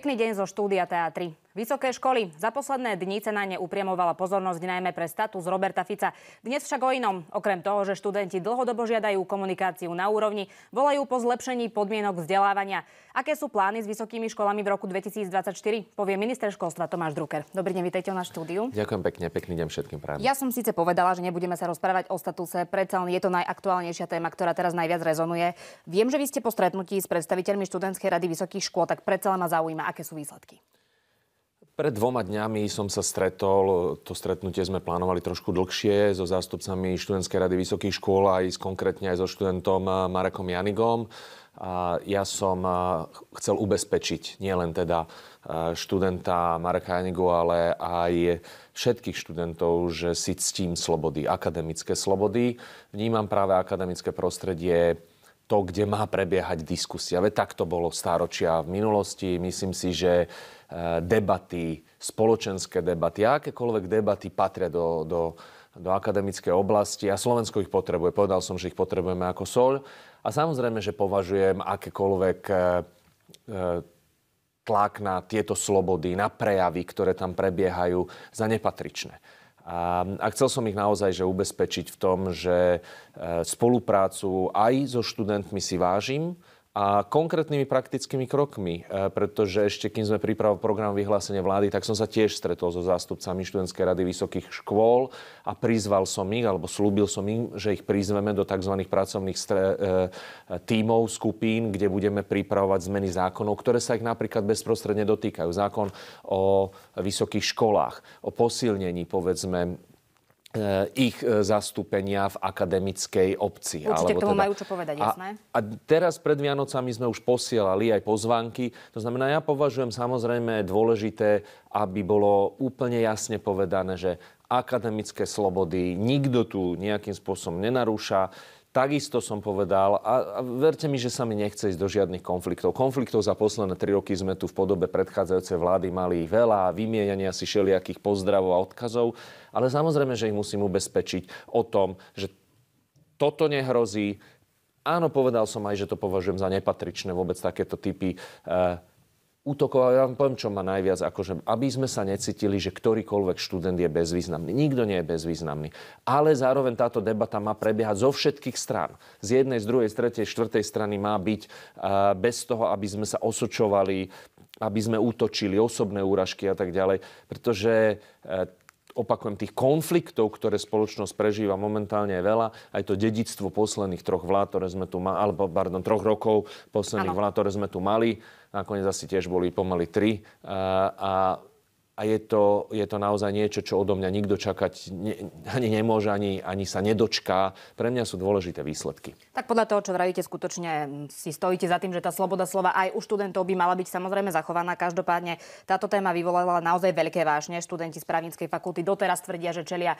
Pekný deň zo štúdia Teatry. Vysoké školy. Za posledné dni cena neupriemovala pozornosť najmä pre status Roberta Fica. Dnes však o inom. Okrem toho, že študenti dlhodobo žiadajú komunikáciu na úrovni, volajú po zlepšení podmienok vzdelávania. Aké sú plány s vysokými školami v roku 2024? Povie minister školstva Tomáš Drucker. Dobrý deň, vítejte na štúdiu. Ďakujem pekne, pekný deň všetkým práve. Ja som síce povedala, že nebudeme sa rozprávať o statuse, predsa len je to najaktuálnejšia téma, ktorá teraz najviac rezonuje. Viem, že vy ste po stretnutí s predstaviteľmi študentskej rady vysokých škôl, tak predsa ma zaujíma, aké sú výsledky? Pred dvoma dňami som sa stretol, to stretnutie sme plánovali trošku dlhšie, so zástupcami študentskej rady vysokých škôl aj konkrétne aj so študentom eh, Marekom Janigom. A ja som eh, chcel ubezpečiť nielen teda eh, študenta Mareka Janigu, ale aj všetkých študentov, že si ctím slobody, akademické slobody. Vnímam práve akademické prostredie to, kde má prebiehať diskusia. Veď tak to bolo stáročia v minulosti. Myslím si, že e, debaty, spoločenské debaty, akékoľvek debaty patria do, do, do akademickej oblasti a Slovensko ich potrebuje. Povedal som, že ich potrebujeme ako sol. A samozrejme, že považujem akékoľvek e, e, tlak na tieto slobody, na prejavy, ktoré tam prebiehajú, za nepatričné. A, a chcel som ich naozaj že ubezpečiť v tom, že e, spoluprácu aj so študentmi si vážim, a konkrétnymi praktickými krokmi, e, pretože ešte kým sme pripravili program vyhlásenia vlády, tak som sa tiež stretol so zástupcami študentskej rady vysokých škôl a prizval som ich, alebo slúbil som im, že ich prizveme do tzv. pracovných e, e, tímov, skupín, kde budeme pripravovať zmeny zákonov, ktoré sa ich napríklad bezprostredne dotýkajú. Zákon o vysokých školách, o posilnení, povedzme, E, ich e, zastúpenia v akademickej obci. Určite k tomu teda... majú čo povedať, jasné. A, a teraz pred Vianocami sme už posielali aj pozvánky. To znamená, ja považujem samozrejme dôležité, aby bolo úplne jasne povedané, že akademické slobody nikto tu nejakým spôsobom nenarúša Takisto som povedal, a, verte mi, že sa mi nechce ísť do žiadnych konfliktov. Konfliktov za posledné tri roky sme tu v podobe predchádzajúcej vlády mali ich veľa, vymienania si všelijakých pozdravov a odkazov, ale samozrejme, že ich musím ubezpečiť o tom, že toto nehrozí. Áno, povedal som aj, že to považujem za nepatričné vôbec takéto typy e, útokov, ale ja vám poviem, čo ma najviac, akože, aby sme sa necítili, že ktorýkoľvek študent je bezvýznamný. Nikto nie je bezvýznamný. Ale zároveň táto debata má prebiehať zo všetkých strán. Z jednej, z druhej, z tretej, štvrtej strany má byť bez toho, aby sme sa osočovali, aby sme útočili, osobné úražky a tak ďalej. Pretože e, opakujem, tých konfliktov, ktoré spoločnosť prežíva momentálne je veľa. Aj to dedictvo posledných troch vlád, ktoré sme tu mali, alebo pardon, troch rokov posledných ano. vlád, ktoré sme tu mali, Nakoniec asi tiež boli pomaly tri. a a je to, je to naozaj niečo, čo odo mňa nikto čakať ne, ani nemôže, ani, ani sa nedočká. Pre mňa sú dôležité výsledky. Tak podľa toho, čo vravíte, skutočne si stojíte za tým, že tá sloboda slova aj u študentov by mala byť samozrejme zachovaná. Každopádne táto téma vyvolala naozaj veľké vážne. Študenti z právnickej fakulty doteraz tvrdia, že čelia e,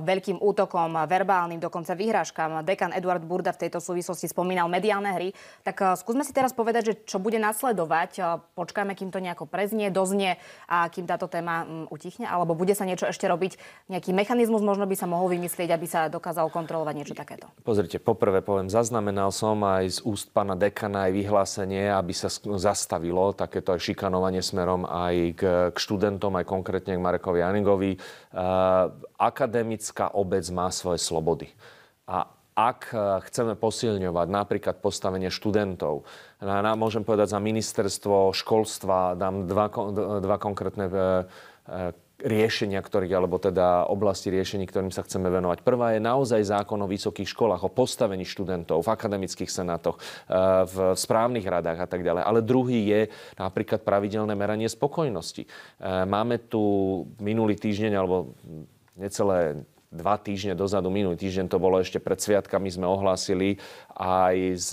veľkým útokom, verbálnym, dokonca vyhrážkam. Dekan Eduard Burda v tejto súvislosti spomínal mediálne hry. Tak e, skúsme si teraz povedať, že čo bude nasledovať. E, počkáme, kým to nejako preznie, doznie a kým táto téma téma mm, utichne, alebo bude sa niečo ešte robiť, nejaký mechanizmus možno by sa mohol vymyslieť, aby sa dokázal kontrolovať niečo takéto? Pozrite, poprvé poviem, zaznamenal som aj z úst pána dekana aj vyhlásenie, aby sa zastavilo takéto aj šikanovanie smerom aj k, k študentom, aj konkrétne k Marekovi Janigovi. E, akademická obec má svoje slobody. A ak e, chceme posilňovať napríklad postavenie študentov, na, môžem povedať za ministerstvo školstva, dám dva, dva konkrétne e, e, riešenia, ktorých, alebo teda oblasti riešení, ktorým sa chceme venovať. Prvá je naozaj zákon o vysokých školách, o postavení študentov v akademických senátoch, e, v správnych radách a tak ďalej. Ale druhý je napríklad pravidelné meranie spokojnosti. Máme tu minulý týždeň, alebo necelé dva týždne dozadu, minulý týždeň to bolo ešte pred sviatkami, sme ohlásili aj z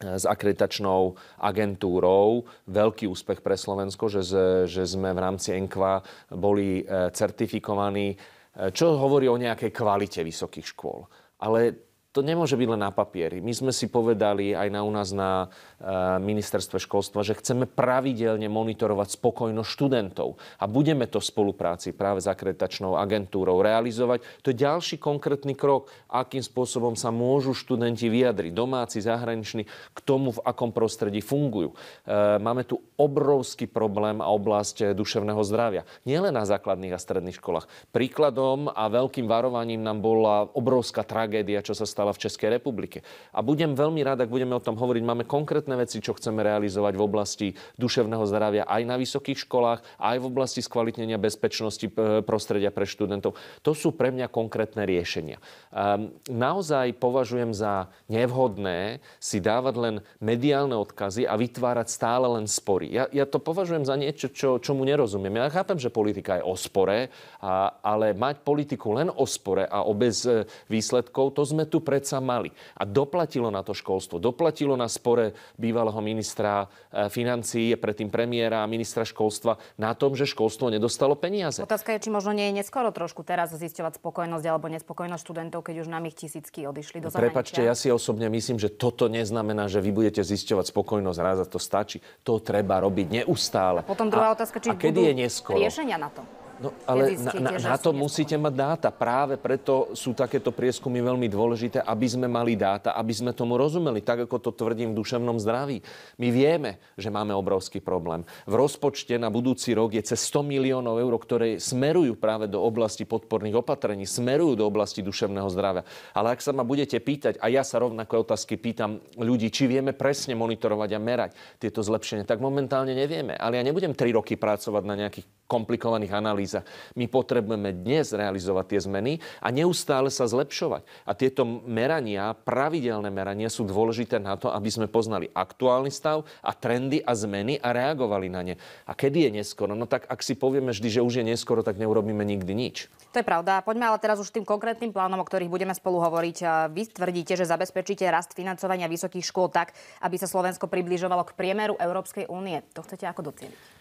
s akreditačnou agentúrou. Veľký úspech pre Slovensko, že, že sme v rámci ENKVA boli eh, certifikovaní, eh, čo hovorí o nejakej kvalite vysokých škôl. Ale to nemôže byť len na papieri. My sme si povedali aj na u nás na eh, ministerstve školstva, že chceme pravidelne monitorovať spokojnosť študentov. A budeme to v spolupráci práve s akreditačnou agentúrou realizovať. To je ďalší konkrétny krok, akým spôsobom sa môžu študenti vyjadriť, domáci, zahraniční, k tomu, v akom prostredí fungujú. Eh, máme tu obrovský problém a oblasť duševného zdravia. Nielen na základných a stredných školách. Príkladom a veľkým varovaním nám bola obrovská tragédia, čo sa stalo stala v Českej republike. A budem veľmi rád, ak budeme o tom hovoriť. Máme konkrétne veci, čo chceme realizovať v oblasti duševného zdravia aj na vysokých školách, aj v oblasti skvalitnenia bezpečnosti e, prostredia pre študentov. To sú pre mňa konkrétne riešenia. Ehm, naozaj považujem za nevhodné si dávať len mediálne odkazy a vytvárať stále len spory. Ja, ja to považujem za niečo, čo, čomu nerozumiem. Ja chápem, že politika je o spore, a, ale mať politiku len o spore a o bez e, výsledkov, to sme tu pre predsa mali. A doplatilo na to školstvo, doplatilo na spore bývalého ministra e, financií, predtým premiéra a ministra školstva na tom, že školstvo nedostalo peniaze. Otázka je, či možno nie je neskoro trošku teraz zisťovať spokojnosť alebo nespokojnosť študentov, keď už nám ich tisícky odišli do no, zahraničia. Prepačte, ja si osobne myslím, že toto neznamená, že vy budete zisťovať spokojnosť raz a to stačí. To treba robiť neustále. A potom druhá a, otázka, či a kedy je neskoro? riešenia na to? No, ale na, na, na to musíte mať dáta. Práve preto sú takéto prieskumy veľmi dôležité, aby sme mali dáta, aby sme tomu rozumeli, tak ako to tvrdím v duševnom zdraví. My vieme, že máme obrovský problém. V rozpočte na budúci rok je cez 100 miliónov eur, ktoré smerujú práve do oblasti podporných opatrení, smerujú do oblasti duševného zdravia. Ale ak sa ma budete pýtať, a ja sa rovnako otázky pýtam ľudí, či vieme presne monitorovať a merať tieto zlepšenia, tak momentálne nevieme. Ale ja nebudem 3 roky pracovať na nejakých komplikovaných analýzach. My potrebujeme dnes realizovať tie zmeny a neustále sa zlepšovať. A tieto merania, pravidelné merania sú dôležité na to, aby sme poznali aktuálny stav a trendy a zmeny a reagovali na ne. A kedy je neskoro? No tak ak si povieme vždy, že už je neskoro, tak neurobíme nikdy nič. To je pravda. Poďme ale teraz už tým konkrétnym plánom, o ktorých budeme spolu hovoriť. Vy tvrdíte, že zabezpečíte rast financovania vysokých škôl tak, aby sa Slovensko približovalo k priemeru Európskej únie. To chcete ako docieliť?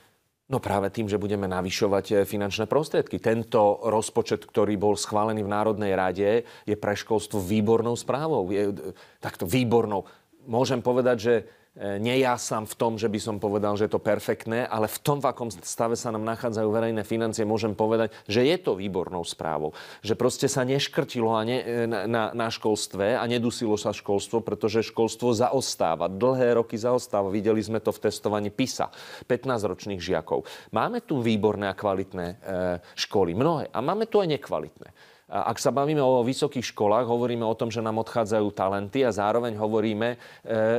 No práve tým, že budeme navyšovať eh, finančné prostriedky. Tento rozpočet, ktorý bol schválený v Národnej rade, je pre školstvo výbornou správou. Je eh, takto výbornou. Môžem povedať, že E, nejasám v tom, že by som povedal, že je to perfektné, ale v tom, v akom stave sa nám nachádzajú verejné financie, môžem povedať, že je to výbornou správou. Že proste sa neškrtilo a ne, e, na, na, na školstve a nedusilo sa školstvo, pretože školstvo zaostáva. Dlhé roky zaostáva. Videli sme to v testovaní PISA. 15-ročných žiakov. Máme tu výborné a kvalitné e, školy. Mnohé. A máme tu aj nekvalitné. Ak sa bavíme o vysokých školách, hovoríme o tom, že nám odchádzajú talenty a zároveň hovoríme, e,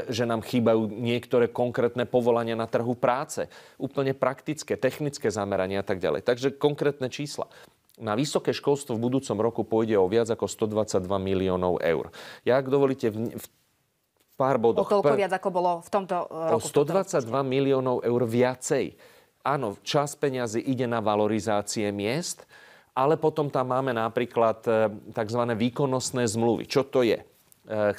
že nám chýbajú niektoré konkrétne povolania na trhu práce. Úplne praktické, technické zamerania a tak ďalej. Takže konkrétne čísla. Na vysoké školstvo v budúcom roku pôjde o viac ako 122 miliónov eur. Ja, ak dovolíte, v pár bodoch... O viac, ako bolo v tomto e, roku? O 122 miliónov eur viacej. Áno, čas peňazí ide na valorizácie miest, ale potom tam máme napríklad e, tzv. výkonnostné zmluvy. Čo to je? E,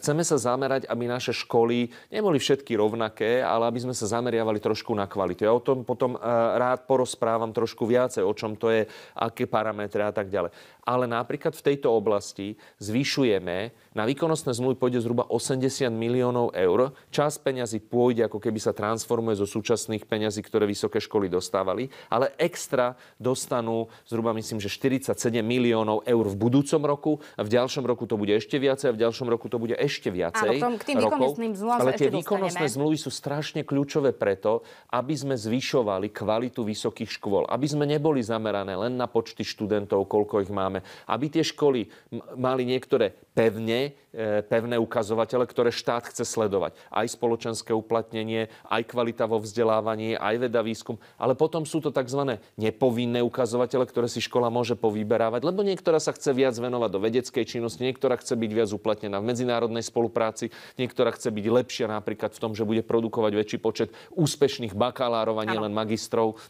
chceme sa zamerať, aby naše školy neboli všetky rovnaké, ale aby sme sa zameriavali trošku na kvalitu. Ja o tom potom e, rád porozprávam trošku viacej, o čom to je, aké parametre a tak ďalej ale napríklad v tejto oblasti zvyšujeme na výkonnostné zmluvy pôjde zhruba 80 miliónov eur. Čas peňazí pôjde, ako keby sa transformuje zo súčasných peňazí, ktoré vysoké školy dostávali, ale extra dostanú zhruba myslím, že 47 miliónov eur v budúcom roku a v ďalšom roku to bude ešte viacej a v ďalšom roku to bude ešte viacej. Áno, k tým rokov, ale tie výkonnostné zmluvy sú strašne kľúčové preto, aby sme zvyšovali kvalitu vysokých škôl, aby sme neboli zamerané len na počty študentov, koľko ich máme potrebujeme. Aby tie školy mali niektoré pevne, e, pevné ukazovatele, ktoré štát chce sledovať. Aj spoločenské uplatnenie, aj kvalita vo vzdelávaní, aj veda výskum. Ale potom sú to tzv. nepovinné ukazovatele, ktoré si škola môže povyberávať, lebo niektorá sa chce viac venovať do vedeckej činnosti, niektorá chce byť viac uplatnená v medzinárodnej spolupráci, niektorá chce byť lepšia napríklad v tom, že bude produkovať väčší počet úspešných bakalárov a nielen magistrov.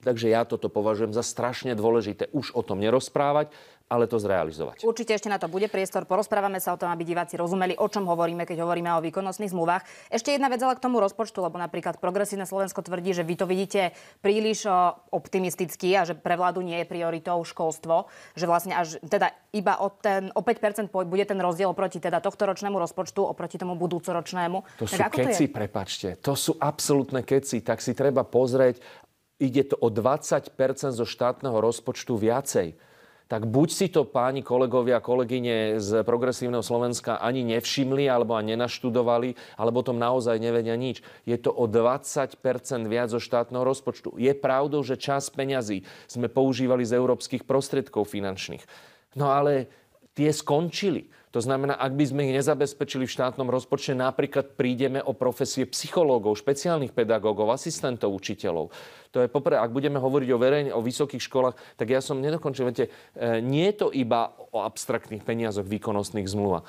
Takže ja toto považujem za strašne dôležité. Už o tom nerozprávať, ale to zrealizovať. Určite ešte na to bude priestor. Porozprávame sa o tom, aby diváci rozumeli, o čom hovoríme, keď hovoríme o výkonnostných zmluvách. Ešte jedna vec ale k tomu rozpočtu, lebo napríklad Progresívne Slovensko tvrdí, že vy to vidíte príliš optimisticky a že pre vládu nie je prioritou školstvo, že vlastne až teda iba o, ten, o 5% bude ten rozdiel oproti teda tohto ročnému rozpočtu, oproti tomu budúcoročnému. To tak sú keci, prepačte. To sú absolútne keci. Tak si treba pozrieť, ide to o 20 zo štátneho rozpočtu viacej. Tak buď si to páni kolegovia kolegyne z Progresívneho Slovenska ani nevšimli alebo ani nenaštudovali, alebo tom naozaj nevedia nič. Je to o 20 viac zo štátneho rozpočtu. Je pravdou, že čas peňazí sme používali z európskych prostriedkov finančných. No ale tie skončili. To znamená, ak by sme ich nezabezpečili v štátnom rozpočte, napríklad prídeme o profesie psychológov, špeciálnych pedagógov, asistentov, učiteľov. To je poprvé, ak budeme hovoriť o verejne, o vysokých školách, tak ja som nedokončil. Viete, e, nie je to iba o abstraktných peniazoch výkonnostných e, zmluvách,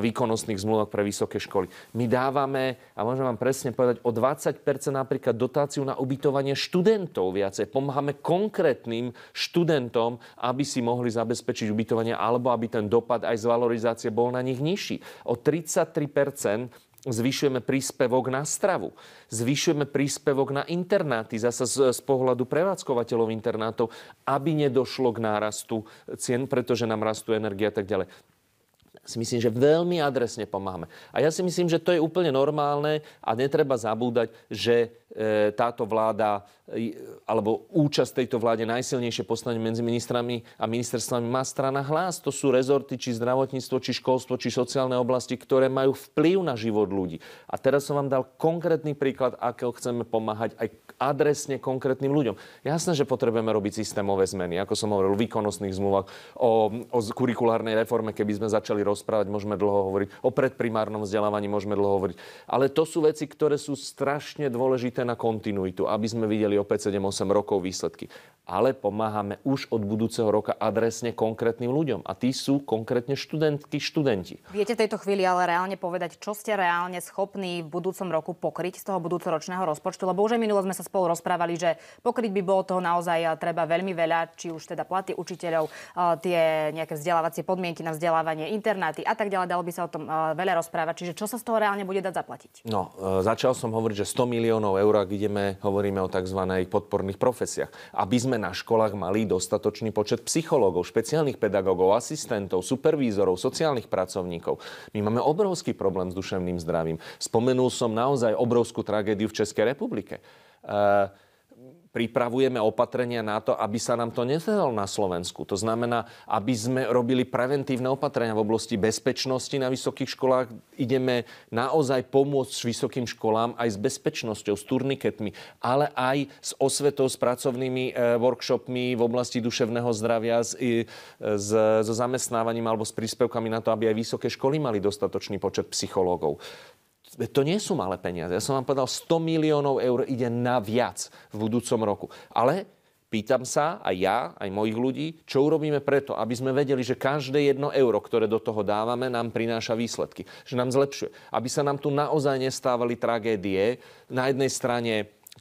výkonnostných zmluv pre vysoké školy. My dávame, a môžem vám presne povedať, o 20% napríklad dotáciu na ubytovanie študentov viacej. Pomáhame konkrétnym študentom, aby si mohli zabezpečiť ubytovanie alebo aby ten dopad aj z valorizácie bol na nich nižší. O 33% Zvyšujeme príspevok na stravu, zvyšujeme príspevok na internáty, zase z, z pohľadu prevádzkovateľov internátov, aby nedošlo k nárastu cien, pretože nám rastú energia a tak ďalej si myslím, že veľmi adresne pomáhame. A ja si myslím, že to je úplne normálne a netreba zabúdať, že E, táto vláda e, alebo účasť tejto vláde najsilnejšie poslanie medzi ministrami a ministerstvami má strana hlas. To sú rezorty, či zdravotníctvo, či školstvo, či sociálne oblasti, ktoré majú vplyv na život ľudí. A teraz som vám dal konkrétny príklad, akého chceme pomáhať aj adresne konkrétnym ľuďom. Jasné, že potrebujeme robiť systémové zmeny, ako som hovoril, o výkonnostných zmluvách, o, o kurikulárnej reforme, keby sme začali rozprávať, môžeme dlho hovoriť, o predprimárnom vzdelávaní môžeme dlho hovoriť. Ale to sú veci, ktoré sú strašne dôležité také na kontinuitu, aby sme videli opäť 5, 7, 8 rokov výsledky. Ale pomáhame už od budúceho roka adresne konkrétnym ľuďom. A tí sú konkrétne študentky, študenti. Viete v tejto chvíli ale reálne povedať, čo ste reálne schopní v budúcom roku pokryť z toho budúcoročného rozpočtu? Lebo už aj minulo sme sa spolu rozprávali, že pokryť by bolo toho naozaj eh, treba veľmi veľa, či už teda platy učiteľov, eh, tie nejaké vzdelávacie podmienky na vzdelávanie, internáty a tak ďalej. Dalo by sa o tom eh, veľa rozprávať. Čiže čo sa z toho reálne bude dať zaplatiť? No, začal som hovoriť, že 100 miliónov eur eur, ak ideme, hovoríme o tzv. podporných profesiách. Aby sme na školách mali dostatočný počet psychológov, špeciálnych pedagógov, asistentov, supervízorov, sociálnych pracovníkov. My máme obrovský problém s duševným zdravím. Spomenul som naozaj obrovskú tragédiu v Českej republike. Uh, pripravujeme opatrenia na to, aby sa nám to nezdalo na Slovensku. To znamená, aby sme robili preventívne opatrenia v oblasti bezpečnosti na vysokých školách. Ideme naozaj pomôcť vysokým školám aj s bezpečnosťou, s turniketmi, ale aj s osvetou, s pracovnými e, workshopmi v oblasti duševného zdravia, s, s, so zamestnávaním alebo s príspevkami na to, aby aj vysoké školy mali dostatočný počet psychológov to nie sú malé peniaze. Ja som vám povedal, 100 miliónov eur ide na viac v budúcom roku. Ale Pýtam sa aj ja, aj mojich ľudí, čo urobíme preto, aby sme vedeli, že každé jedno euro, ktoré do toho dávame, nám prináša výsledky, že nám zlepšuje. Aby sa nám tu naozaj nestávali tragédie, na jednej strane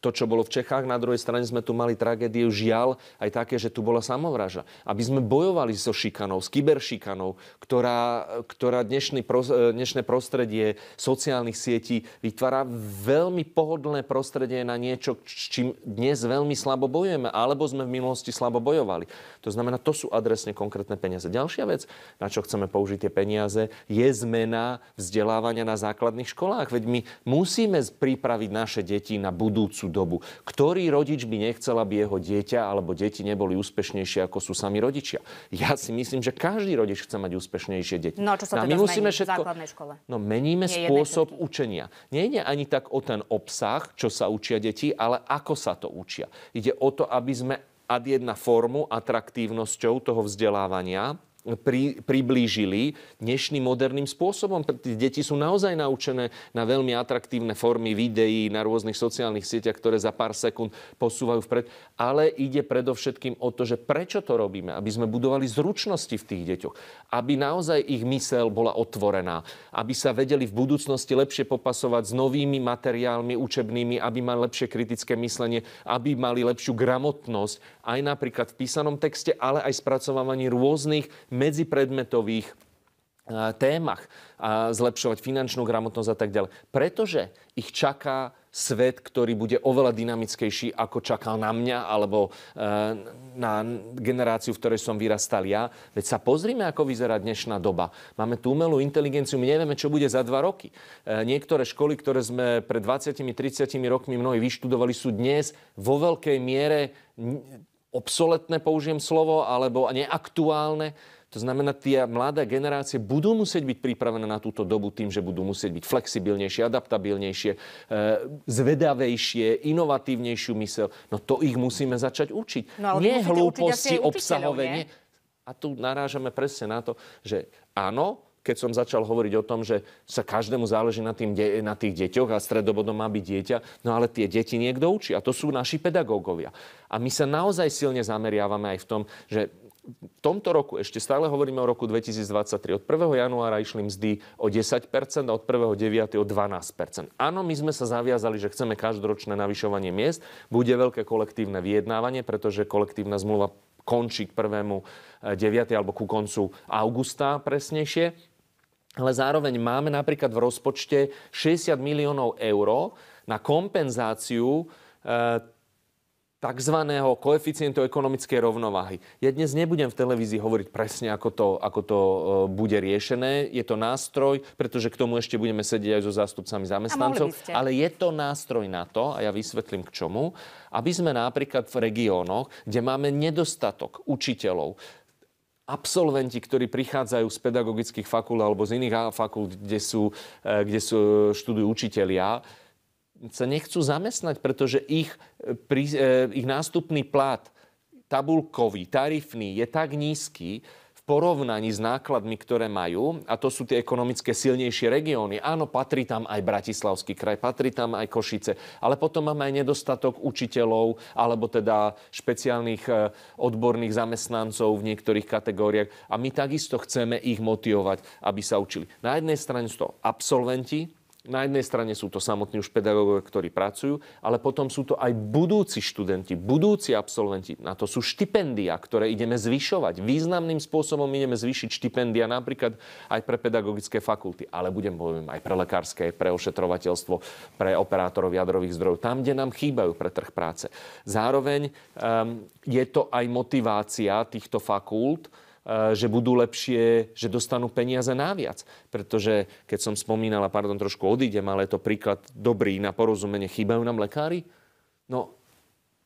to, čo bolo v Čechách. Na druhej strane sme tu mali tragédiu, žiaľ, aj také, že tu bola samovraža. Aby sme bojovali so šikanou, s kyberšikanou, ktorá, ktorá dnešný, e, dnešné prostredie sociálnych sietí vytvára veľmi pohodlné prostredie na niečo, s čím dnes veľmi slabo bojujeme, alebo sme v minulosti slabo bojovali. To znamená, to sú adresne konkrétne peniaze. Ďalšia vec, na čo chceme použiť tie peniaze, je zmena vzdelávania na základných školách. Veď my musíme pripraviť naše deti na budúcu dobu. Ktorý rodič by nechcel, aby jeho dieťa alebo deti neboli úspešnejšie, ako sú sami rodičia? Ja si myslím, že každý rodič chce mať úspešnejšie deti. No, čo sa no, teda my musíme všetko... v základnej škole? No, meníme Nie spôsob jednej... učenia. Nejde ani tak o ten obsah, čo sa učia deti, ale ako sa to učia. Ide o to, aby sme ad jedna formu atraktívnosťou toho vzdelávania pri, priblížili dnešným moderným spôsobom. Tí deti sú naozaj naučené na veľmi atraktívne formy videí na rôznych sociálnych sieťach, ktoré za pár sekúnd posúvajú vpred. Ale ide predovšetkým o to, že prečo to robíme, aby sme budovali zručnosti v tých deťoch, aby naozaj ich mysel bola otvorená, aby sa vedeli v budúcnosti lepšie popasovať s novými materiálmi učebnými, aby mali lepšie kritické myslenie, aby mali lepšiu gramotnosť aj napríklad v písanom texte, ale aj spracovávaní rôznych medzipredmetových e, témach, a zlepšovať finančnú gramotnosť a tak ďalej. Pretože ich čaká svet, ktorý bude oveľa dynamickejší, ako čakal na mňa alebo e, na generáciu, v ktorej som vyrastal ja. Veď sa pozrime, ako vyzerá dnešná doba. Máme tú umelú inteligenciu, my nevieme, čo bude za dva roky. E, niektoré školy, ktoré sme pred 20-30 rokmi mnohí vyštudovali, sú dnes vo veľkej miere obsoletné, použijem slovo, alebo neaktuálne to znamená, tie mladé generácie budú musieť byť pripravené na túto dobu tým, že budú musieť byť flexibilnejšie, adaptabilnejšie, eh, zvedavejšie, inovatívnejšiu mysel. No to ich musíme začať učiť. No, nie hlúposti obsahové. Nie? A tu narážame presne na to, že áno, keď som začal hovoriť o tom, že sa každému záleží na, tým de- na tých deťoch a stredobodom má byť dieťa, no ale tie deti niekto učí a to sú naši pedagógovia. A my sa naozaj silne zameriavame aj v tom, že v tomto roku, ešte stále hovoríme o roku 2023, od 1. januára išli mzdy o 10% a od 9. o 12%. Áno, my sme sa zaviazali, že chceme každoročné navyšovanie miest, bude veľké kolektívne vyjednávanie, pretože kolektívna zmluva končí k 1. 9. Eh, alebo ku koncu augusta presnejšie. Ale zároveň máme napríklad v rozpočte 60 miliónov eur na kompenzáciu e, tzv. koeficientu ekonomickej rovnováhy. Ja dnes nebudem v televízii hovoriť presne, ako to, ako to e, bude riešené. Je to nástroj, pretože k tomu ešte budeme sedieť aj so zástupcami zamestnancov. Ale je to nástroj na to, a ja vysvetlím k čomu, aby sme napríklad v regiónoch, kde máme nedostatok učiteľov, absolventi, ktorí prichádzajú z pedagogických fakult alebo z iných fakult, kde, sú, e, kde sú, e, študujú učitelia, sa nechcú zamestnať, pretože ich, e, e, ich nástupný plat tabulkový, tarifný je tak nízky, v porovnaní s nákladmi, ktoré majú, a to sú tie ekonomické silnejšie regióny. Áno, patrí tam aj Bratislavský kraj, patrí tam aj Košice, ale potom máme aj nedostatok učiteľov alebo teda špeciálnych e, odborných zamestnancov v niektorých kategóriách a my takisto chceme ich motivovať, aby sa učili. Na jednej strane sú to absolventi, na jednej strane sú to samotní už pedagógovia, ktorí pracujú, ale potom sú to aj budúci študenti, budúci absolventi. Na to sú štipendia, ktoré ideme zvyšovať. Významným spôsobom ideme zvyšiť štipendia napríklad aj pre pedagogické fakulty, ale budem poviem aj pre lekárske, pre ošetrovateľstvo, pre operátorov jadrových zdrojov, tam, kde nám chýbajú pre trh práce. Zároveň um, je to aj motivácia týchto fakult, Eh, že budú lepšie, že dostanú peniaze náviac. Pretože, keď som spomínala, pardon, trošku odídem, ale je to príklad dobrý na porozumenie, chýbajú nám lekári? No,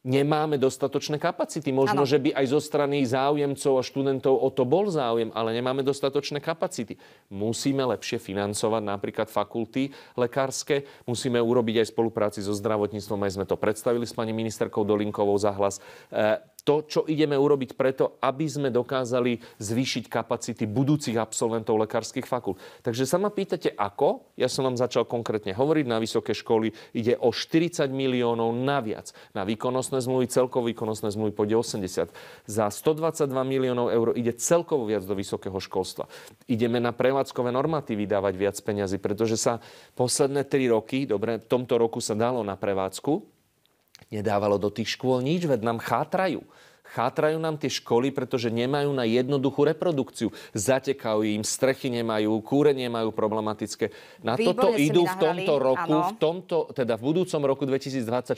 nemáme dostatočné kapacity. Možno, ano. že by aj zo strany záujemcov a študentov o to bol záujem, ale nemáme dostatočné kapacity. Musíme lepšie financovať napríklad fakulty lekárske, musíme urobiť aj spolupráci so zdravotníctvom, aj sme to predstavili s pani ministerkou Dolinkovou za hlas eh, to, čo ideme urobiť preto, aby sme dokázali zvýšiť kapacity budúcich absolventov lekárskych fakult. Takže sa ma pýtate, ako? Ja som vám začal konkrétne hovoriť. Na vysoké školy ide o 40 miliónov naviac. Na výkonnostné zmluvy, celkovo výkonnostné zmluvy pôjde 80. Za 122 miliónov eur ide celkovo viac do vysokého školstva. Ideme na prevádzkové normatívy dávať viac peňazí, pretože sa posledné 3 roky, dobre, v tomto roku sa dalo na prevádzku, nedávalo do tých škôl nič, veď nám chátrajú. Chátrajú nám tie školy, pretože nemajú na jednoduchú reprodukciu. Zatekajú im, strechy nemajú, kúrenie majú problematické. Na Výborne toto idú v tomto roku, v tomto, teda v budúcom roku 2024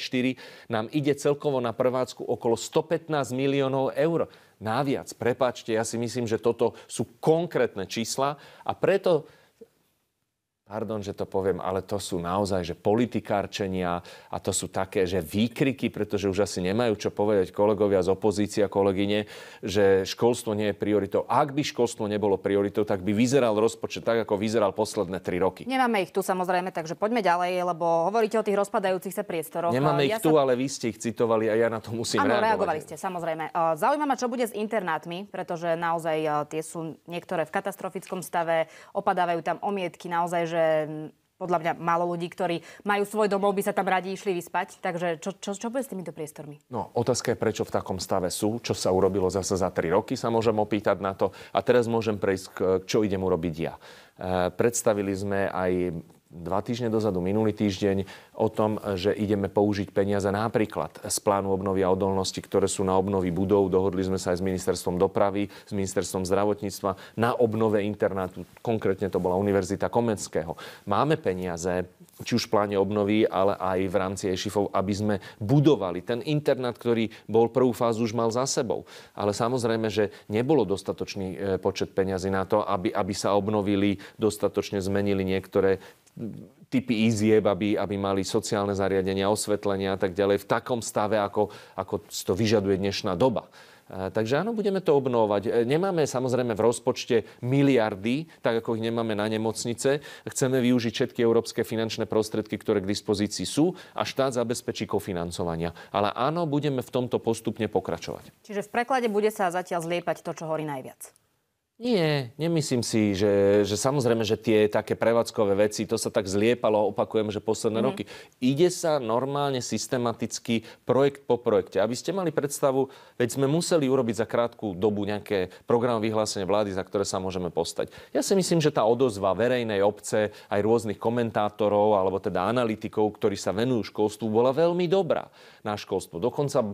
nám ide celkovo na prvácku okolo 115 miliónov eur. Naviac, prepáčte, ja si myslím, že toto sú konkrétne čísla a preto pardon, že to poviem, ale to sú naozaj že politikárčenia a to sú také, že výkriky, pretože už asi nemajú čo povedať kolegovia z opozície a kolegyne, že školstvo nie je prioritou. Ak by školstvo nebolo prioritou, tak by vyzeral rozpočet tak, ako vyzeral posledné tri roky. Nemáme ich tu samozrejme, takže poďme ďalej, lebo hovoríte o tých rozpadajúcich sa priestoroch. Nemáme ja ich tu, sa... ale vy ste ich citovali a ja na to musím ano, reagovať. reagovali ste, samozrejme. E, Zaujímavé, čo bude s internátmi, pretože naozaj e, tie sú niektoré v katastrofickom stave, opadávajú tam omietky, naozaj, že že podľa mňa málo ľudí, ktorí majú svoj domov, by sa tam radi išli vyspať. Takže čo, čo, čo bude s týmito priestormi? No, otázka je, prečo v takom stave sú, čo sa urobilo zase za 3 roky, sa môžem opýtať na to. A teraz môžem prejsť, k, čo idem urobiť ja. E, predstavili sme aj dva týždne dozadu, minulý týždeň, o tom, že ideme použiť peniaze napríklad z plánu obnovy a odolnosti, ktoré sú na obnovy budov. Dohodli sme sa aj s ministerstvom dopravy, s ministerstvom zdravotníctva na obnove internátu. Konkrétne to bola Univerzita Komenského. Máme peniaze, či už v pláne obnovy, ale aj v rámci ešifov, aby sme budovali ten internát, ktorý bol prvú fázu už mal za sebou. Ale samozrejme, že nebolo dostatočný e, počet peňazí na to, aby, aby sa obnovili, dostatočne zmenili niektoré typy izieb, aby, aby mali sociálne zariadenia, osvetlenia a tak ďalej v takom stave, ako, ako to vyžaduje dnešná doba. E, takže áno, budeme to obnovať. E, nemáme samozrejme v rozpočte miliardy, tak ako ich nemáme na nemocnice. Chceme využiť všetky európske finančné prostriedky, ktoré k dispozícii sú a štát zabezpečí kofinancovania. Ale áno, budeme v tomto postupne pokračovať. Čiže v preklade bude sa zatiaľ zliepať to, čo horí najviac. Nie, nemyslím si, že, že samozrejme, že tie také prevádzkové veci, to sa tak zliepalo, opakujem, že posledné mm-hmm. roky. Ide sa normálne systematicky projekt po projekte. Aby ste mali predstavu, veď sme museli urobiť za krátku dobu nejaké program vyhlásenie vlády, za ktoré sa môžeme postať. Ja si myslím, že tá odozva verejnej obce, aj rôznych komentátorov, alebo teda analytikov, ktorí sa venujú školstvu, bola veľmi dobrá na školstvo. Dokonca e,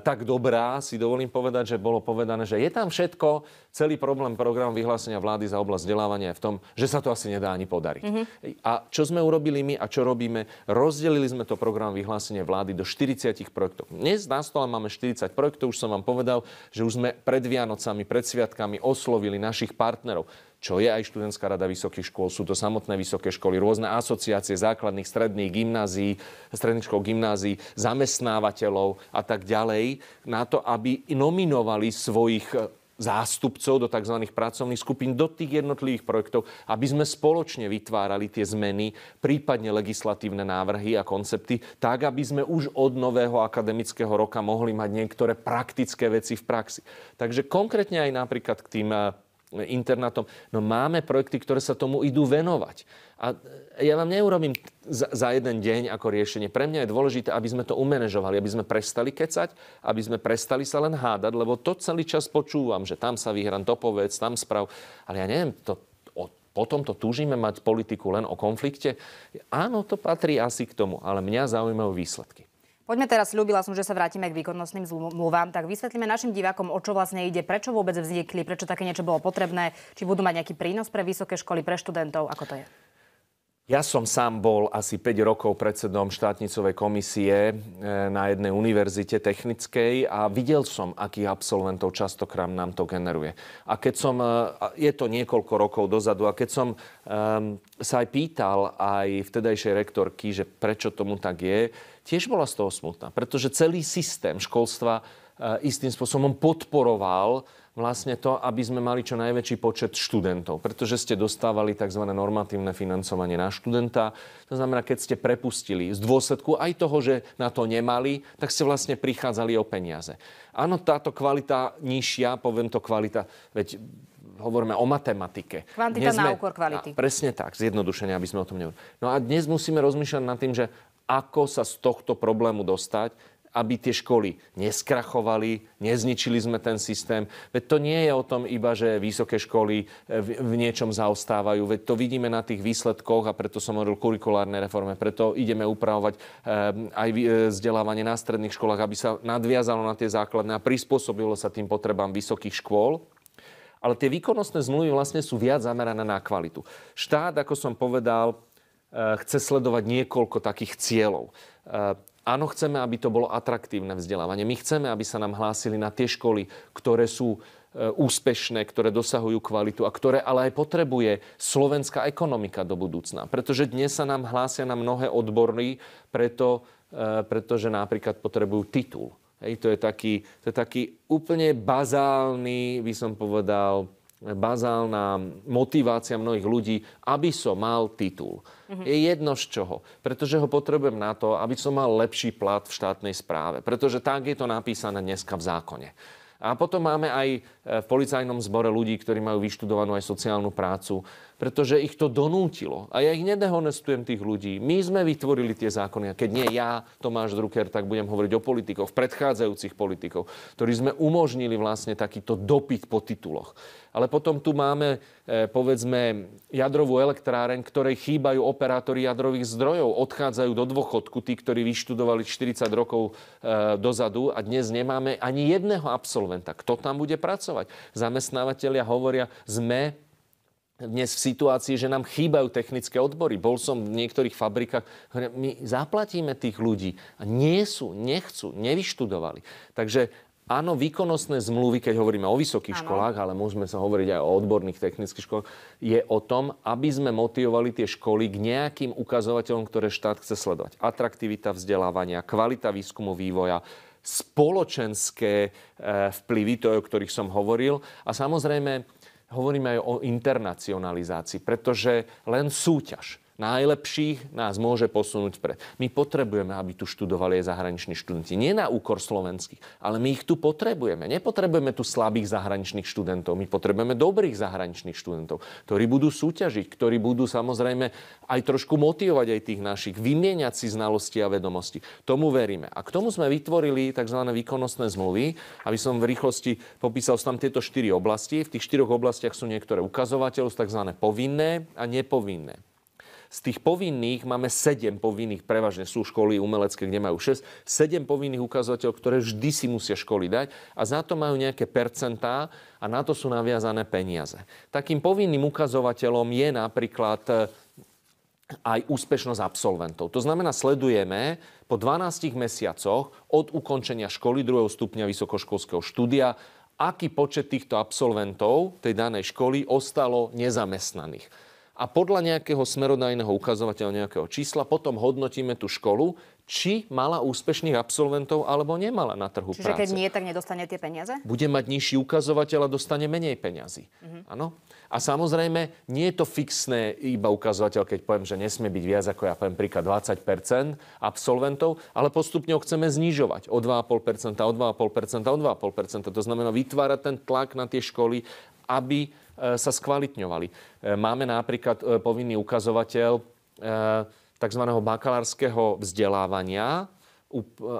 tak dobrá, si dovolím povedať, že bolo povedané, že je tam všetko, celý problém význam programu vyhlásenia vlády za oblasť vzdelávania je v tom, že sa to asi nedá ani podariť. Mm-hmm. A čo sme urobili my a čo robíme? Rozdelili sme to program vyhlásenia vlády do 40 projektov. Dnes na stole máme 40 projektov, už som vám povedal, že už sme pred Vianocami, pred Sviatkami oslovili našich partnerov čo je aj študentská rada vysokých škôl, sú to samotné vysoké školy, rôzne asociácie základných, stredných gymnázií, stredných škôl, gymnázií, zamestnávateľov a tak ďalej, na to, aby nominovali svojich zástupcov do tzv. pracovných skupín, do tých jednotlivých projektov, aby sme spoločne vytvárali tie zmeny, prípadne legislatívne návrhy a koncepty, tak, aby sme už od nového akademického roka mohli mať niektoré praktické veci v praxi. Takže konkrétne aj napríklad k tým eh, internátom. No máme projekty, ktoré sa tomu idú venovať. A ja vám neurobím za, jeden deň ako riešenie. Pre mňa je dôležité, aby sme to umenežovali, aby sme prestali kecať, aby sme prestali sa len hádať, lebo to celý čas počúvam, že tam sa vyhrám, to povedz, tam sprav. Ale ja neviem, to, o, o tomto túžime mať politiku len o konflikte. Áno, to patrí asi k tomu, ale mňa zaujímajú výsledky. Poďme teraz, ľúbila som, že sa vrátime k výkonnostným zmluvám, tak vysvetlíme našim divákom, o čo vlastne ide, prečo vôbec vznikli, prečo také niečo bolo potrebné, či budú mať nejaký prínos pre vysoké školy, pre študentov, ako to je. Ja som sám bol asi 5 rokov predsedom štátnicovej komisie eh, na jednej univerzite technickej a videl som, akých absolventov častokrát nám to generuje. A keď som, eh, je to niekoľko rokov dozadu, a keď som ehm, sa aj pýtal aj vtedajšej rektorky, že prečo tomu tak je, tiež bola z toho smutná, pretože celý systém školstva eh, istým spôsobom podporoval vlastne to, aby sme mali čo najväčší počet študentov, pretože ste dostávali tzv. normatívne financovanie na študenta. To znamená, keď ste prepustili z dôsledku aj toho, že na to nemali, tak ste vlastne prichádzali o peniaze. Áno, táto kvalita nižšia, poviem to kvalita, veď hovoríme o matematike. Kvantita sme... na úkor kvality. A, presne tak, zjednodušenie, aby sme o tom nehovorili. No a dnes musíme rozmýšľať nad tým, že ako sa z tohto problému dostať, aby tie školy neskrachovali, nezničili sme ten systém. Veď to nie je o tom iba, že vysoké školy e, v, v niečom zaostávajú. Veď to vidíme na tých výsledkoch a preto som hovoril kurikulárne reforme. Preto ideme upravovať e, aj e, vzdelávanie na stredných školách, aby sa nadviazalo na tie základné a prispôsobilo sa tým potrebám vysokých škôl. Ale tie výkonnostné zmluvy vlastne sú viac zamerané na kvalitu. Štát, ako som povedal, Eh, chce sledovať niekoľko takých cieľov. Eh, Áno, chceme, aby to bolo atraktívne vzdelávanie. My chceme, aby sa nám hlásili na tie školy, ktoré sú eh, úspešné, ktoré dosahujú kvalitu a ktoré ale aj potrebuje slovenská ekonomika do budúcna. Pretože dnes sa nám hlásia na mnohé odborní, preto, pretože napríklad potrebujú titul. Hej, to, je taký, to je taký úplne bazálny, by som povedal, bazálna motivácia mnohých ľudí, aby som mal titul. Mm-hmm. Je jedno z čoho. Pretože ho potrebujem na to, aby som mal lepší plat v štátnej správe. Pretože tak je to napísané dneska v zákone. A potom máme aj E, v policajnom zbore ľudí, ktorí majú vyštudovanú aj sociálnu prácu, pretože ich to donútilo. A ja ich nedehonestujem tých ľudí. My sme vytvorili tie zákony. A keď nie ja, Tomáš Drucker, tak budem hovoriť o politikoch, predchádzajúcich politikov, ktorí sme umožnili vlastne takýto dopyt po tituloch. Ale potom tu máme, e, povedzme, jadrovú elektráreň, ktorej chýbajú operátori jadrových zdrojov. Odchádzajú do dôchodku tí, ktorí vyštudovali 40 rokov e, dozadu a dnes nemáme ani jedného absolventa. Kto tam bude pracovať? pracovať. Zamestnávateľia hovoria, sme dnes v situácii, že nám chýbajú technické odbory. Bol som v niektorých fabrikách, my zaplatíme tých ľudí a nie sú, nechcú, nevyštudovali. Takže áno, výkonnostné zmluvy, keď hovoríme o vysokých ano. školách, ale môžeme sa hovoriť aj o odborných technických školách, je o tom, aby sme motivovali tie školy k nejakým ukazovateľom, ktoré štát chce sledovať. Atraktivita vzdelávania, kvalita výskumu vývoja, spoločenské eh, vplyvy, to, o ktorých som hovoril. A samozrejme, hovoríme aj o internacionalizácii, pretože len súťaž najlepších nás môže posunúť pred. My potrebujeme, aby tu študovali aj zahraniční študenti. Nie na úkor slovenských, ale my ich tu potrebujeme. Nepotrebujeme tu slabých zahraničných študentov. My potrebujeme dobrých zahraničných študentov, ktorí budú súťažiť, ktorí budú samozrejme aj trošku motivovať aj tých našich, vymieňať si znalosti a vedomosti. Tomu veríme. A k tomu sme vytvorili tzv. výkonnostné zmluvy, aby som v rýchlosti popísal, tam tieto štyri oblasti. V tých štyroch oblastiach sú niektoré ukazovateľov, tzv. povinné a nepovinné. Z tých povinných máme 7 povinných, prevažne sú školy umelecké, kde majú 6, 7 povinných ukazovateľov, ktoré vždy si musia školy dať a za to majú nejaké percentá a na to sú naviazané peniaze. Takým povinným ukazovateľom je napríklad eh, aj úspešnosť absolventov. To znamená, sledujeme po 12 mesiacoch od ukončenia školy druhého stupňa vysokoškolského štúdia, aký počet týchto absolventov tej danej školy ostalo nezamestnaných a podľa nejakého smerodajného ukazovateľa, nejakého čísla, potom hodnotíme tú školu, či mala úspešných absolventov alebo nemala na trhu Čiže práce. Čiže keď nie, tak nedostane tie peniaze? Bude mať nižší ukazovateľ a dostane menej peňazí. Mhm. Áno. Mm-hmm. A samozrejme, nie je to fixné iba ukazovateľ, keď poviem, že nesmie byť viac ako ja poviem príklad 20 absolventov, ale postupne ho chceme znižovať o 2,5 o 2,5 o 2,5 To znamená vytvárať ten tlak na tie školy, aby E, sa skvalitňovali. E, máme napríklad e, povinný ukazovateľ tzv. bakalárskeho vzdelávania,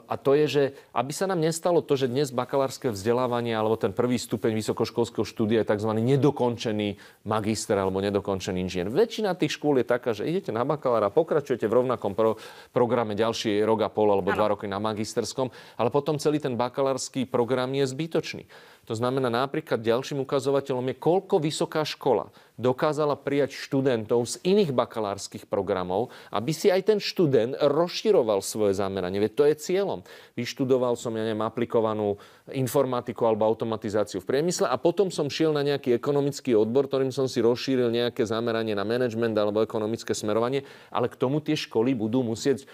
a to je, že aby sa nám nestalo to, že dnes bakalárske vzdelávanie alebo ten prvý stupeň vysokoškolského štúdia je tzv. nedokončený magister alebo nedokončený inžinier. Väčšina tých škôl je taká, že idete na bakalára, pokračujete v rovnakom pro- programe ďalší rok a pol alebo ano. dva roky na magisterskom, ale potom celý ten bakalársky program je zbytočný. To znamená napríklad ďalším ukazovateľom je, koľko vysoká škola dokázala prijať študentov z iných bakalárskych programov, aby si aj ten študent rozširoval svoje zameranie. Veď to je cieľom. Vyštudoval som, ja neviem, aplikovanú informatiku alebo automatizáciu v priemysle a potom som šiel na nejaký ekonomický odbor, ktorým som si rozšíril nejaké zameranie na management alebo ekonomické smerovanie, ale k tomu tie školy budú musieť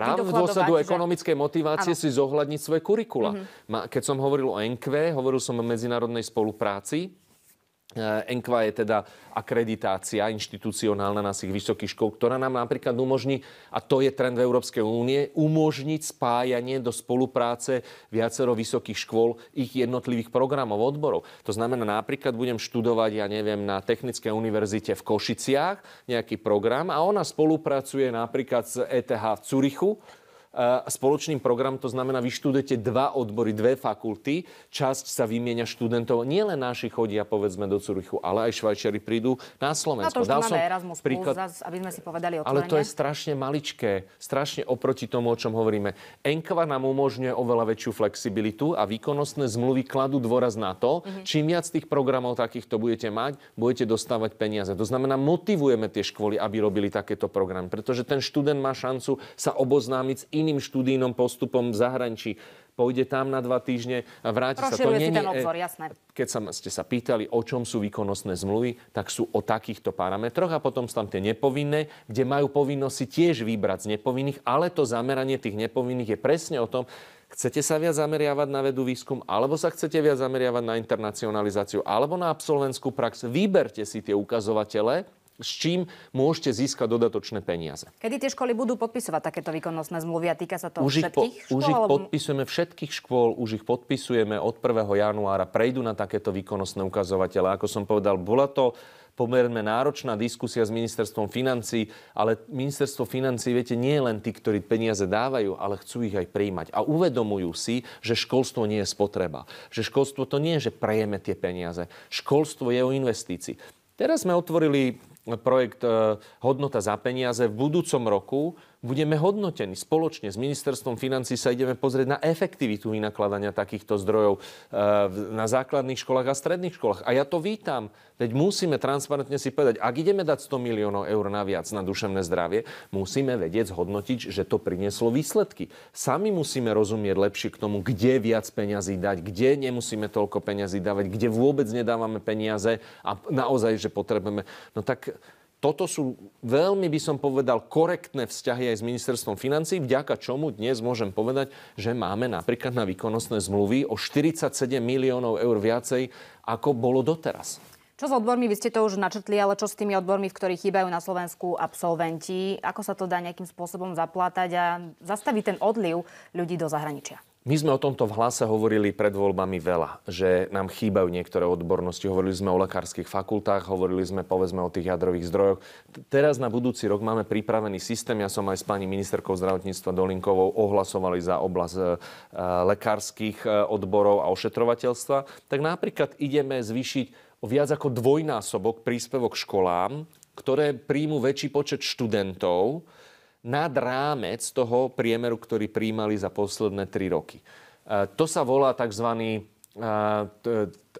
práve v dôsledu ekonomickej motivácie ano. si zohľadniť svoje kurikula. Mm-hmm. Keď som hovoril o NQ, hovoril som o medzinárodnej spolupráci, ENKVA eh, je teda akreditácia inštitucionálna tých vysokých škôl, ktorá nám napríklad umožní, a to je trend v Európskej únie, umožniť spájanie do spolupráce viacero vysokých škôl, ich jednotlivých programov, odborov. To znamená, napríklad budem študovať, ja neviem, na Technickej univerzite v Košiciach nejaký program a ona spolupracuje napríklad s ETH v Curichu, spoločným program, to znamená, vy študujete dva odbory, dve fakulty, časť sa vymieňa študentov. Nie len naši chodia, povedzme, do Curychu, ale aj Švajčiari prídu na Slovensko. No to Dal som Erasmus príklad, plus, aby sme si povedali o Ale to je strašne maličké, strašne oproti tomu, o čom hovoríme. Enkva nám umožňuje oveľa väčšiu flexibilitu a výkonnostné zmluvy kladú dôraz na to, mm-hmm. čím viac tých programov takýchto budete mať, budete dostávať peniaze. To znamená, motivujeme tie školy, aby robili takéto programy, pretože ten študent má šancu sa oboznámiť s iným študijným postupom v zahraničí pôjde tam na dva týždne a vráti sa. To nie, ten obzor, jasné. Keď sa, ste sa pýtali, o čom sú výkonnostné zmluvy, tak sú o takýchto parametroch a potom sú tam tie nepovinné, kde majú povinnosť si tiež vybrať z nepovinných, ale to zameranie tých nepovinných je presne o tom, Chcete sa viac zameriavať na vedú výskum, alebo sa chcete viac zameriavať na internacionalizáciu, alebo na absolventskú prax? Vyberte si tie ukazovatele, s čím môžete získať dodatočné peniaze. Kedy tie školy budú podpisovať takéto výkonnostné zmluvy a týka sa to už všetkých po, škôl? Už ich alebo... podpisujeme všetkých škôl, už ich podpisujeme od 1. januára, prejdú na takéto výkonnostné ukazovatele. Ako som povedal, bola to pomerne náročná diskusia s ministerstvom financí, ale ministerstvo financí, viete, nie je len tí, ktorí peniaze dávajú, ale chcú ich aj prijímať. A uvedomujú si, že školstvo nie je spotreba. Že školstvo to nie je, že prejeme tie peniaze. Školstvo je o investícii. Teraz sme otvorili projekt e, Hodnota za peniaze v budúcom roku budeme hodnotení. Spoločne s ministerstvom financí sa ideme pozrieť na efektivitu vynakladania takýchto zdrojov eh, na základných školách a stredných školách. A ja to vítam. Veď musíme transparentne si povedať, ak ideme dať 100 miliónov eur naviac na duševné zdravie, musíme vedieť zhodnotiť, že to prinieslo výsledky. Sami musíme rozumieť lepšie k tomu, kde viac peňazí dať, kde nemusíme toľko peňazí dávať, kde vôbec nedávame peniaze a naozaj, že potrebujeme. No tak toto sú veľmi, by som povedal, korektné vzťahy aj s ministerstvom financí, vďaka čomu dnes môžem povedať, že máme napríklad na výkonnostné zmluvy o 47 miliónov eur viacej, ako bolo doteraz. Čo s odbormi? Vy ste to už načrtli, ale čo s tými odbormi, v ktorých chýbajú na Slovensku absolventi? Ako sa to dá nejakým spôsobom zaplátať a zastaviť ten odliv ľudí do zahraničia? My sme o tomto v hlase hovorili pred voľbami veľa, že nám chýbajú niektoré odbornosti. Hovorili sme o lekárskych fakultách, hovorili sme povedzme o tých jadrových zdrojoch. Teraz na budúci rok máme pripravený systém. Ja som aj s pani ministerkou zdravotníctva Dolinkovou ohlasovali za oblasť e, e, lekárskych e, odborov a ošetrovateľstva. Tak napríklad ideme zvýšiť viac ako dvojnásobok príspevok školám, ktoré príjmu väčší počet študentov nad rámec toho priemeru, ktorý príjmali za posledné 3 roky. E, to sa volá tzv. E,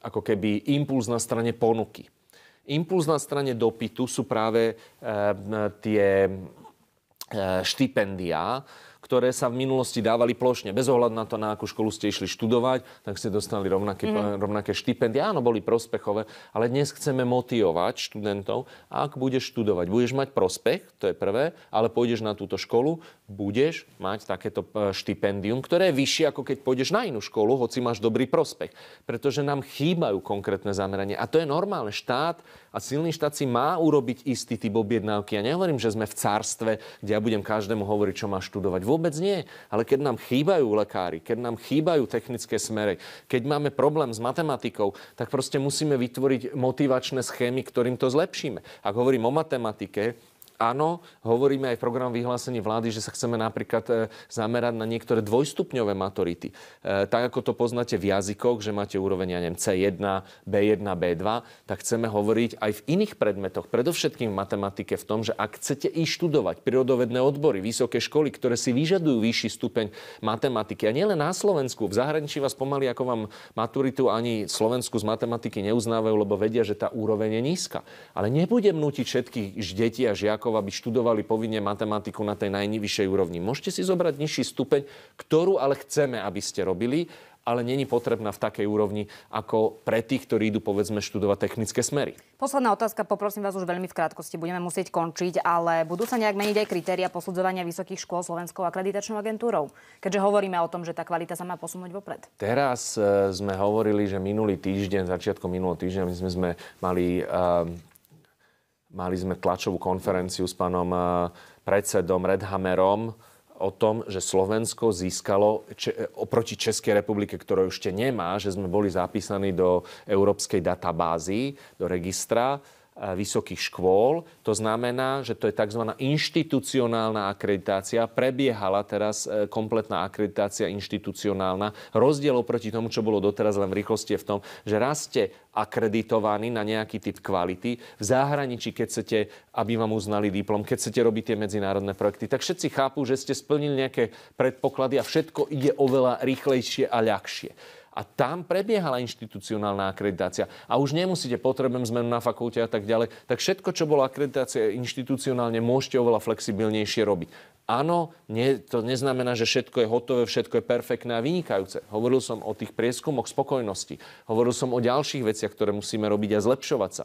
ako keby impuls na strane ponuky. Impuls na strane dopytu sú práve e, tie štipendia, ktoré sa v minulosti dávali plošne. Bez ohľadu na to, na akú školu ste išli študovať, tak ste dostali rovnaké, mm rovnaké štipendia. Áno, boli prospechové, ale dnes chceme motivovať študentov. Ak budeš študovať, budeš mať prospech, to je prvé, ale pôjdeš na túto školu, budeš mať takéto e, štipendium, ktoré je vyššie, ako keď pôjdeš na inú školu, hoci máš dobrý prospech. Pretože nám chýbajú konkrétne zameranie. A to je normálne. Štát a silný štát si má urobiť istý typ objednávky. Ja nehovorím, že sme v cárstve, kde ja budem každému hovoriť, čo má študovať. Vôbec nie. Ale keď nám chýbajú lekári, keď nám chýbajú technické smery, keď máme problém s matematikou, tak proste musíme vytvoriť motivačné schémy, ktorým to zlepšíme. Ak hovorím o matematike, áno, hovoríme aj v programu vyhlásení vlády, že sa chceme napríklad e, zamerať na niektoré dvojstupňové maturity. E, tak ako to poznáte v jazykoch, že máte úroveň, ja neviem, C1, B1, B2, tak chceme hovoriť aj v iných predmetoch, predovšetkým v matematike, v tom, že ak chcete ísť študovať prírodovedné odbory, vysoké školy, ktoré si vyžadujú vyšší stupeň matematiky, a nielen na Slovensku, v zahraničí vás pomaly ako vám maturitu ani Slovensku z matematiky neuznávajú, lebo vedia, že tá úroveň je nízka. Ale nebudem nutiť všetkých deti a žiakov žiakov, aby študovali povinne matematiku na tej najnivyššej úrovni. Môžete si zobrať nižší stupeň, ktorú ale chceme, aby ste robili, ale není potrebná v takej úrovni ako pre tých, ktorí idú povedzme študovať technické smery. Posledná otázka, poprosím vás už veľmi v krátkosti, budeme musieť končiť, ale budú sa nejak meniť aj kritéria posudzovania vysokých škôl Slovenskou akreditačnou agentúrou, keďže hovoríme o tom, že tá kvalita sa má posunúť vopred. Teraz e, sme hovorili, že minulý týždeň, začiatkom minulého týždňa, my sme, sme mali e, Mali sme tlačovú konferenciu s pánom eh, predsedom Redhamerom o tom, že Slovensko získalo če- oproti Českej republike, ktorú ešte nemá, že sme boli zapísaní do európskej databázy, do registra vysokých škôl. To znamená, že to je tzv. inštitucionálna akreditácia. Prebiehala teraz e, kompletná akreditácia inštitucionálna. Rozdiel oproti tomu, čo bolo doteraz len v rýchlosti je v tom, že raz ste akreditovaní na nejaký typ kvality. V zahraničí, keď chcete, aby vám uznali diplom, keď chcete robiť tie medzinárodné projekty, tak všetci chápu, že ste splnili nejaké predpoklady a všetko ide oveľa rýchlejšie a ľahšie a tam prebiehala inštitucionálna akreditácia. A už nemusíte, potrebujem zmenu na fakulte a tak ďalej. Tak všetko, čo bolo akreditácia inštitucionálne, môžete oveľa flexibilnejšie robiť. Áno, nie, to neznamená, že všetko je hotové, všetko je perfektné a vynikajúce. Hovoril som o tých prieskumoch spokojnosti. Hovoril som o ďalších veciach, ktoré musíme robiť a zlepšovať sa.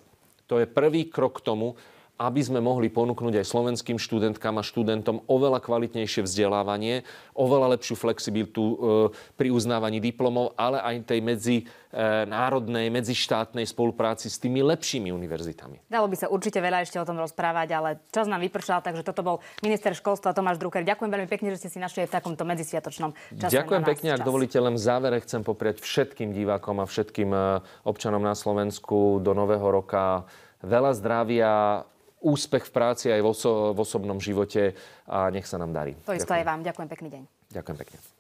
To je prvý krok k tomu, aby sme mohli ponúknuť aj slovenským študentkám a študentom oveľa kvalitnejšie vzdelávanie, oveľa lepšiu flexibilitu e, pri uznávaní diplomov, ale aj tej medzi e, národnej, medzištátnej spolupráci s tými lepšími univerzitami. Dalo by sa určite veľa ešte o tom rozprávať, ale čas nám vypršal, takže toto bol minister školstva Tomáš Drucker. Ďakujem veľmi pekne, že ste si našli v takomto medzisviatočnom čase. Ďakujem pekne, čas. ak dovolíte, len v závere chcem popriať všetkým divákom a všetkým e, občanom na Slovensku do nového roka veľa zdravia, úspech v práci aj v, oso- v osobnom živote a nech sa nám darí. To isté aj vám. Ďakujem pekný deň. Ďakujem pekne.